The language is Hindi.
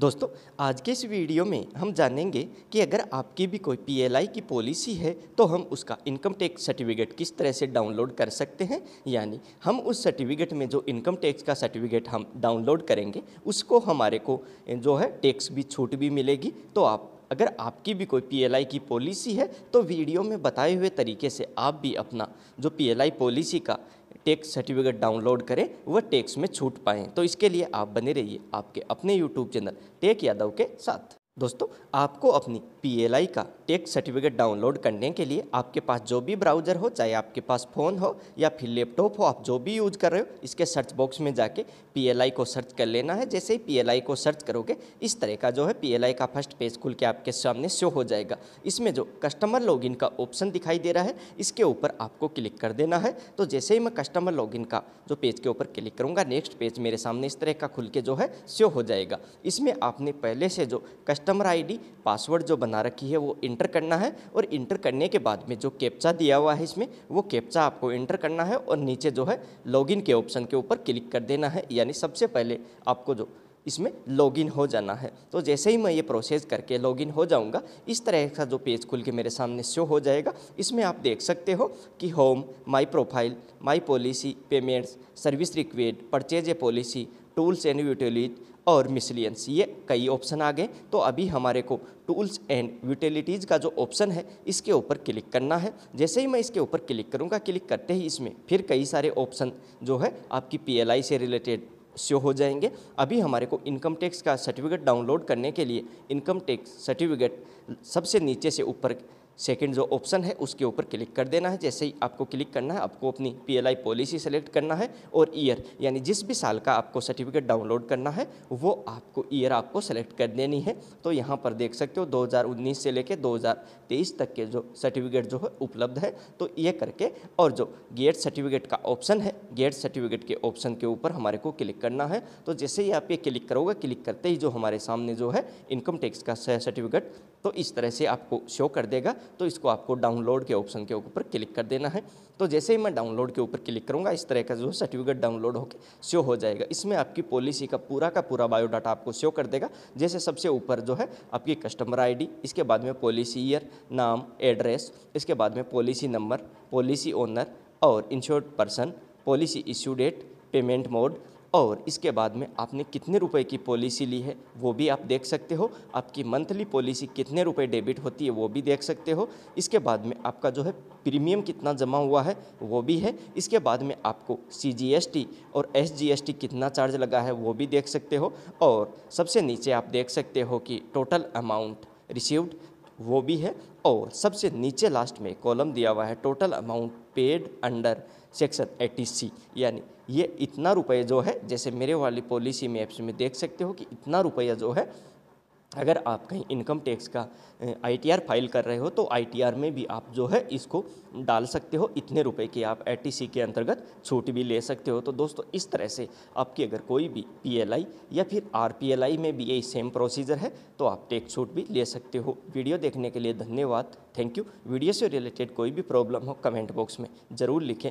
दोस्तों आज के इस वीडियो में हम जानेंगे कि अगर आपकी भी कोई पीएलआई की पॉलिसी है तो हम उसका इनकम टैक्स सर्टिफिकेट किस तरह से डाउनलोड कर सकते हैं यानी हम उस सर्टिफिकेट में जो इनकम टैक्स का सर्टिफिकेट हम डाउनलोड करेंगे उसको हमारे को जो है टैक्स भी छूट भी मिलेगी तो आप अगर आपकी भी कोई पी की पॉलिसी है तो वीडियो में बताए हुए तरीके से आप भी अपना जो पी पॉलिसी का टेक्स सर्टिफिकेट डाउनलोड करें वह टैक्स में छूट पाएँ तो इसके लिए आप बने रहिए आपके अपने यूट्यूब चैनल टेक यादव के साथ दोस्तों आपको अपनी पीएलआई का टेक सर्टिफिकेट डाउनलोड करने के लिए आपके पास जो भी ब्राउज़र हो चाहे आपके पास फ़ोन हो या फिर लैपटॉप हो आप जो भी यूज कर रहे हो इसके सर्च बॉक्स में जाके पीएलआई को सर्च कर लेना है जैसे ही पीएलआई को सर्च करोगे इस तरह का जो है पीएलआई का फर्स्ट पेज खुल के आपके सामने शो हो जाएगा इसमें जो कस्टमर लॉग का ऑप्शन दिखाई दे रहा है इसके ऊपर आपको क्लिक कर देना है तो जैसे ही मैं कस्टमर लॉगिन का जो पेज के ऊपर क्लिक करूँगा नेक्स्ट पेज मेरे सामने इस तरह का खुल के जो है शो हो जाएगा इसमें आपने पहले से जो कस्ट कस्टमर आईडी पासवर्ड जो बना रखी है वो इंटर करना है और इंटर करने के बाद में जो कैप्चा दिया हुआ है इसमें वो कैप्चा आपको इंटर करना है और नीचे जो है लॉगिन के ऑप्शन के ऊपर क्लिक कर देना है यानी सबसे पहले आपको जो इसमें लॉगिन हो जाना है तो जैसे ही मैं ये प्रोसेस करके लॉगिन हो जाऊंगा इस तरह का जो पेज खुल के मेरे सामने शो हो जाएगा इसमें आप देख सकते हो कि home my profile my policy payments service request purchase a policy tools and utility और मिसलियंस ये कई ऑप्शन आ गए तो अभी हमारे को टूल्स एंड यूटिलिटीज़ का जो ऑप्शन है इसके ऊपर क्लिक करना है जैसे ही मैं इसके ऊपर क्लिक करूँगा क्लिक करते ही इसमें फिर कई सारे ऑप्शन जो है आपकी पीएलआई से रिलेटेड शो हो जाएंगे अभी हमारे को इनकम टैक्स का सर्टिफिकेट डाउनलोड करने के लिए इनकम टैक्स सर्टिफिकेट सबसे नीचे से ऊपर सेकेंड जो ऑप्शन है उसके ऊपर क्लिक कर देना है जैसे ही आपको क्लिक करना है आपको अपनी पीएलआई पॉलिसी सेलेक्ट करना है और ईयर यानी जिस भी साल का आपको सर्टिफिकेट डाउनलोड करना है वो आपको ईयर आपको सेलेक्ट कर देनी है तो यहाँ पर देख सकते हो 2019 से लेकर 2023 तक के जो सर्टिफिकेट जो है उपलब्ध है तो ये करके और जो गेट सर्टिफिकेट का ऑप्शन है गेट सर्टिफिकेट के ऑप्शन के ऊपर हमारे को क्लिक करना है तो जैसे ही आप ये क्लिक करोगे क्लिक करते ही जो हमारे सामने जो है इनकम टैक्स का सर्टिफिकेट तो इस तरह से आपको शो कर देगा तो इसको आपको डाउनलोड के ऑप्शन के ऊपर क्लिक कर देना है तो जैसे ही मैं डाउनलोड के ऊपर क्लिक करूँगा इस तरह का जो सर्टिफिकेट डाउनलोड होकर शो हो जाएगा इसमें आपकी पॉलिसी का पूरा का पूरा बायोडाटा आपको शो कर देगा जैसे सबसे ऊपर जो है आपकी कस्टमर आई इसके बाद में पॉलिसी ईयर नाम एड्रेस इसके बाद में पॉलिसी नंबर पॉलिसी ओनर और insured person policy issue date payment mode और इसके बाद में आपने कितने रुपए की पॉलिसी ली है वो भी आप देख सकते हो आपकी मंथली पॉलिसी कितने रुपए डेबिट होती है वो भी देख सकते हो इसके बाद में आपका जो है प्रीमियम कितना जमा हुआ है वो भी है इसके बाद में आपको सी और एस कितना चार्ज लगा है वो भी देख सकते हो और सबसे नीचे आप देख सकते हो कि टोटल अमाउंट रिसीव्ड वो भी है और सबसे नीचे लास्ट में कॉलम दिया हुआ है total amount paid under section eighty C यानी ये इतना रुपये जो है जैसे मेरे वाली पॉलिसी में ऐप्स में देख सकते हो कि इतना रुपया जो है अगर आप कहीं इनकम टैक्स का आईटीआर फाइल कर रहे हो तो आईटीआर में भी आप जो है इसको डाल सकते हो इतने रुपए की आप एटीसी के अंतर्गत छूट भी ले सकते हो तो दोस्तों इस तरह से आपकी अगर कोई भी पीएलआई या फिर आरपीएलआई में भी यही सेम प्रोसीजर है तो आप टैक्स छूट भी ले सकते हो वीडियो देखने के लिए धन्यवाद थैंक यू वीडियो से रिलेटेड कोई भी प्रॉब्लम हो कमेंट बॉक्स में ज़रूर लिखें